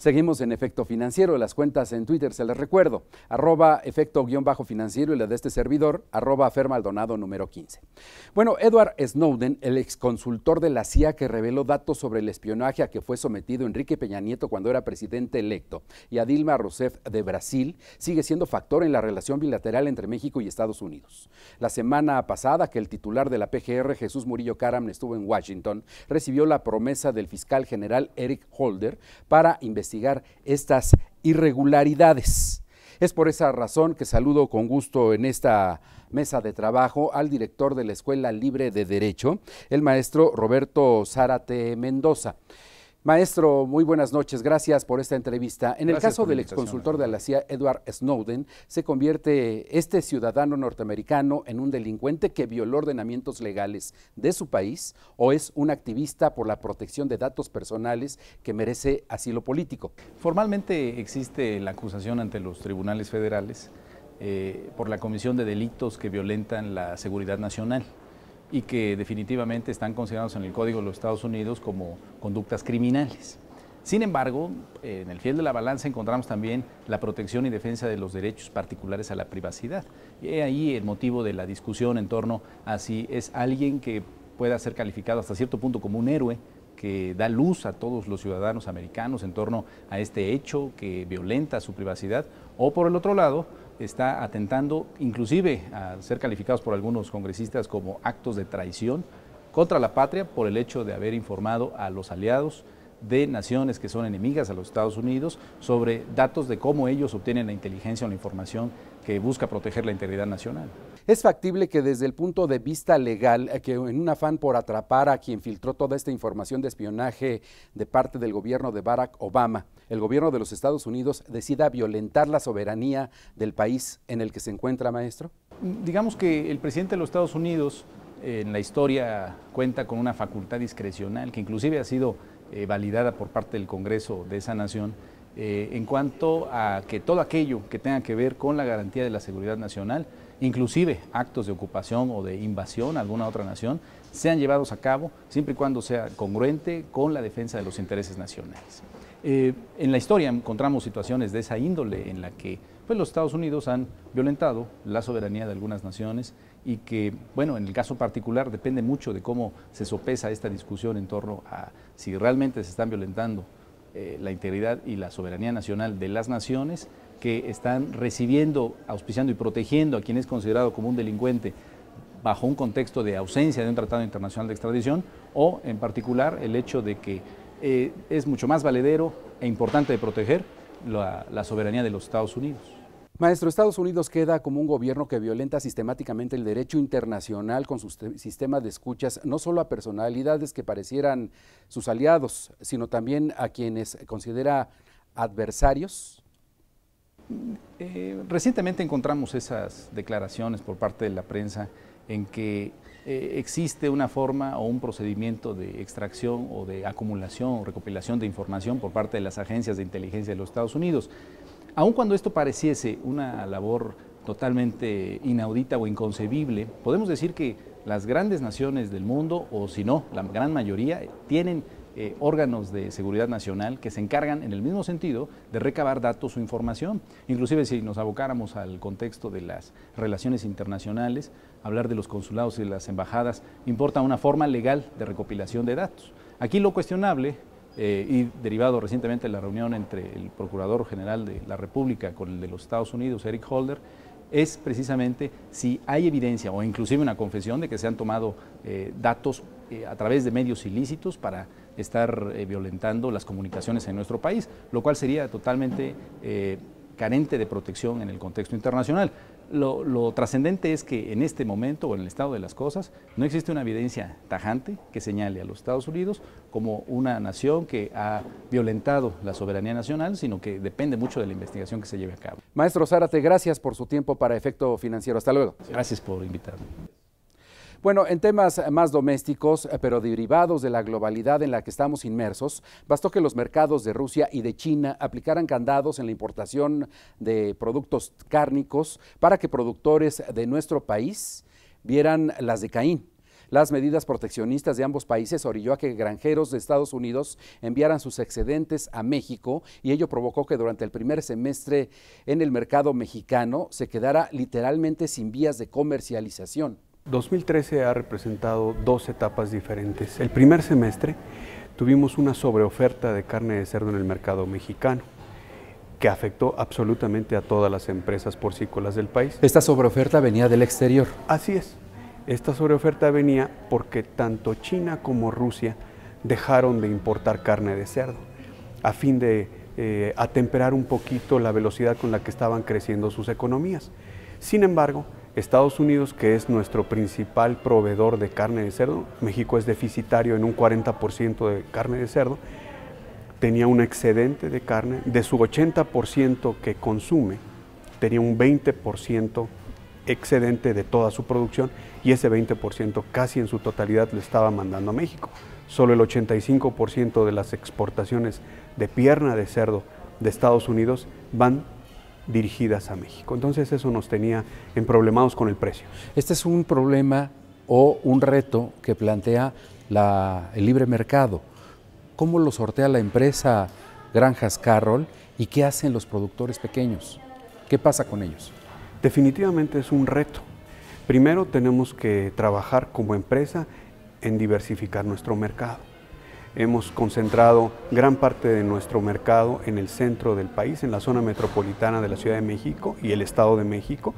Seguimos en Efecto Financiero, las cuentas en Twitter se les recuerdo, arroba efecto-financiero y la de este servidor, arroba maldonado número 15. Bueno, Edward Snowden, el exconsultor de la CIA que reveló datos sobre el espionaje a que fue sometido Enrique Peña Nieto cuando era presidente electo y a Dilma Rousseff de Brasil, sigue siendo factor en la relación bilateral entre México y Estados Unidos. La semana pasada que el titular de la PGR, Jesús Murillo Caram, estuvo en Washington, recibió la promesa del fiscal general Eric Holder para investigar estas irregularidades. Es por esa razón que saludo con gusto en esta mesa de trabajo al director de la Escuela Libre de Derecho, el maestro Roberto Zárate Mendoza. Maestro, muy buenas noches. Gracias por esta entrevista. En el caso del exconsultor de la CIA, Edward Snowden, se convierte este ciudadano norteamericano en un delincuente que violó ordenamientos legales de su país o es un activista por la protección de datos personales que merece asilo político. Formalmente existe la acusación ante los tribunales federales eh, por la comisión de delitos que violentan la seguridad nacional y que definitivamente están considerados en el Código de los Estados Unidos como conductas criminales. Sin embargo, en el fiel de la balanza encontramos también la protección y defensa de los derechos particulares a la privacidad. Y ahí el motivo de la discusión en torno a si es alguien que pueda ser calificado hasta cierto punto como un héroe que da luz a todos los ciudadanos americanos en torno a este hecho que violenta su privacidad, o por el otro lado, está atentando inclusive a ser calificados por algunos congresistas como actos de traición contra la patria por el hecho de haber informado a los aliados de naciones que son enemigas a los Estados Unidos sobre datos de cómo ellos obtienen la inteligencia o la información que busca proteger la integridad nacional. Es factible que desde el punto de vista legal, eh, que en un afán por atrapar a quien filtró toda esta información de espionaje de parte del gobierno de Barack Obama, el gobierno de los Estados Unidos decida violentar la soberanía del país en el que se encuentra, maestro? Mm, digamos que el presidente de los Estados Unidos eh, en la historia cuenta con una facultad discrecional que inclusive ha sido eh, validada por parte del Congreso de esa nación eh, en cuanto a que todo aquello que tenga que ver con la garantía de la seguridad nacional, inclusive actos de ocupación o de invasión a alguna otra nación, sean llevados a cabo siempre y cuando sea congruente con la defensa de los intereses nacionales. Eh, en la historia encontramos situaciones de esa índole en la que pues los Estados Unidos han violentado la soberanía de algunas naciones y que, bueno, en el caso particular depende mucho de cómo se sopesa esta discusión en torno a si realmente se están violentando eh, la integridad y la soberanía nacional de las naciones que están recibiendo, auspiciando y protegiendo a quien es considerado como un delincuente bajo un contexto de ausencia de un tratado internacional de extradición o en particular el hecho de que eh, es mucho más valedero e importante de proteger la soberanía de los Estados Unidos. Maestro, Estados Unidos queda como un gobierno que violenta sistemáticamente el derecho internacional con su sistema de escuchas, no solo a personalidades que parecieran sus aliados, sino también a quienes considera adversarios. Eh, recientemente encontramos esas declaraciones por parte de la prensa en que eh, existe una forma o un procedimiento de extracción o de acumulación o recopilación de información por parte de las agencias de inteligencia de los Estados Unidos. Aun cuando esto pareciese una labor totalmente inaudita o inconcebible, podemos decir que las grandes naciones del mundo, o si no, la gran mayoría, tienen eh, órganos de seguridad nacional que se encargan en el mismo sentido de recabar datos o información. Inclusive si nos abocáramos al contexto de las relaciones internacionales, hablar de los consulados y las embajadas importa una forma legal de recopilación de datos. Aquí lo cuestionable eh, y derivado recientemente de la reunión entre el Procurador General de la República con el de los Estados Unidos, Eric Holder, es precisamente si hay evidencia o inclusive una confesión de que se han tomado eh, datos eh, a través de medios ilícitos para estar violentando las comunicaciones en nuestro país, lo cual sería totalmente carente de protección en el contexto internacional. Lo, trascendente es que en este momento o en el estado de las cosas no existe una evidencia tajante que señale a los Estados Unidos como una nación que ha violentado la soberanía nacional, sino que depende mucho de la investigación que se lleve a cabo. Maestro Zárate, gracias por su tiempo para Efecto Financiero. Hasta luego. Gracias por invitarme. Bueno, en temas eh, más domésticos, eh, pero derivados de la globalidad en la que estamos inmersos, bastó que los mercados de Rusia y de China aplicaran candados en la importación de productos cárnicos para que productores de nuestro país vieran las de Caín. Las medidas proteccionistas de ambos países orilló a que granjeros de Estados Unidos enviaran sus excedentes a México y ello provocó que durante el primer semestre en el mercado mexicano se quedara literalmente sin vías de comercialización. 2013 ha representado dos etapas diferentes. El primer semestre tuvimos una sobreoferta de carne de cerdo en el mercado mexicano que afectó absolutamente a todas las empresas porcícolas del país. Esta sobreoferta venía del exterior. Así es. Esta sobreoferta venía porque tanto China como Rusia dejaron de importar carne de cerdo a fin de eh, atemperar un poquito la velocidad con la que estaban creciendo sus economías. Sin embargo, Estados Unidos, que es nuestro principal proveedor de carne de cerdo, México es deficitario en un 40% de carne de cerdo, tenía un excedente de carne, de su 80% que consume, tenía un 20% excedente de toda su producción y ese 20% casi en su totalidad lo estaba mandando a México. Solo el 85% de las exportaciones de pierna de cerdo de Estados Unidos van dirigidas a México. Entonces eso nos tenía emproblemados con el precio. Este es un problema o un reto que plantea el libre mercado. ¿Cómo lo sortea la empresa Granjas Carroll y qué hacen los productores pequeños? ¿Qué pasa con ellos? Definitivamente es un reto. Primero tenemos que trabajar como empresa en diversificar nuestro mercado. Hemos concentrado gran parte de nuestro mercado en el centro del país, en la zona metropolitana de la Ciudad de México y el Estado de México,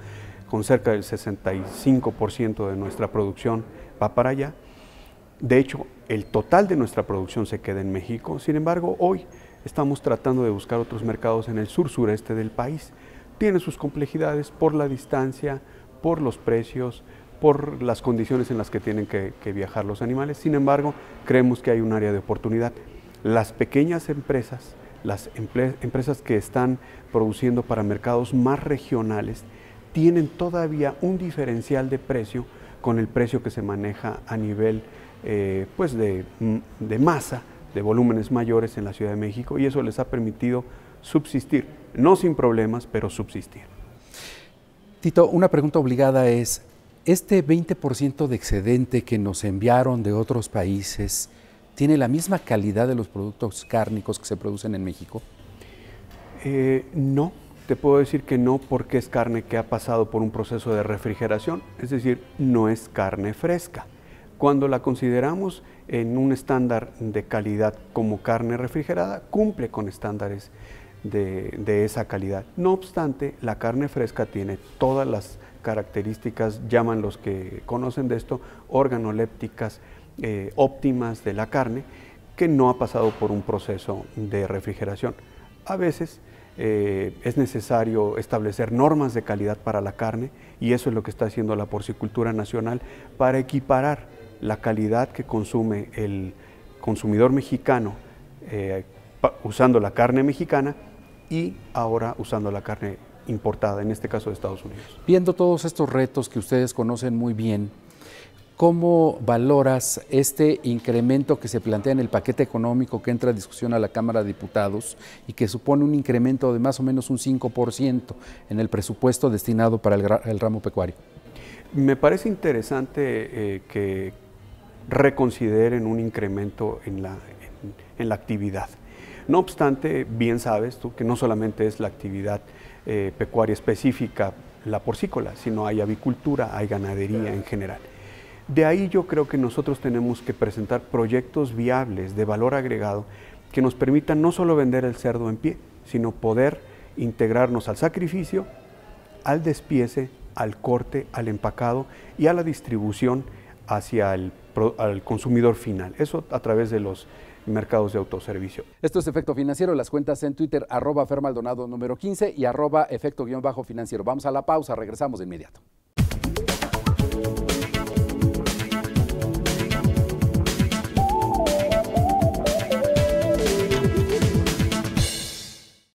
con cerca del 65% de nuestra producción va para allá. De hecho, el total de nuestra producción se queda en México. Sin embargo, hoy estamos tratando de buscar otros mercados en el sur-sureste del país. Tiene sus complejidades por la distancia, por los precios, por las condiciones en las que tienen que, viajar los animales. Sin embargo, creemos que hay un área de oportunidad. Las pequeñas empresas, las empresas que están produciendo para mercados más regionales, tienen todavía un diferencial de precio con el precio que se maneja a nivel eh, pues mm, de masa, de volúmenes mayores en la Ciudad de México y eso les ha permitido subsistir, no sin problemas, pero subsistir. Tito, una pregunta obligada es, este 20% de excedente que nos enviaron de otros países tiene la misma calidad de los productos cárnicos que se producen en México. Eh, no, te puedo decir que no porque es carne que ha pasado por un proceso de refrigeración, es decir, no es carne fresca. Cuando la consideramos en un estándar de calidad como carne refrigerada, cumple con estándares de esa calidad. No obstante, la carne fresca tiene todas las características, llaman los que conocen de esto, organolépticas eh, óptimas de la carne, que no ha pasado por un proceso de refrigeración. A veces eh, es necesario establecer normas de calidad para la carne y eso es lo que está haciendo la Porcicultura Nacional para equiparar la calidad que consume el consumidor mexicano eh, usando la carne mexicana y ahora usando la carne importada, en este caso de Estados Unidos. Viendo todos estos retos que ustedes conocen muy bien, ¿Cómo valoras este incremento que se plantea en el paquete económico que entra a discusión a la Cámara de Diputados y que supone un incremento de más o menos un 5% en el presupuesto destinado para el, ramo pecuario? Me parece interesante eh, que reconsideren un incremento en la, en la actividad. No obstante, bien sabes tú que no solamente es la actividad eh, pecuaria específica, la porcícola, sino hay avicultura, hay ganadería en general. De ahí yo creo que nosotros tenemos que presentar proyectos viables de valor agregado que nos permitan no solo vender el cerdo en pie, sino poder integrarnos al sacrificio, al despiece, al corte, al empacado y a la distribución hacia el consumidor final. Eso a través de los mercados de autoservicio. Esto es Efecto Financiero, las cuentas en Twitter, arroba fermaldonado número 15 y arroba efecto-financiero. Vamos a la pausa, regresamos de inmediato.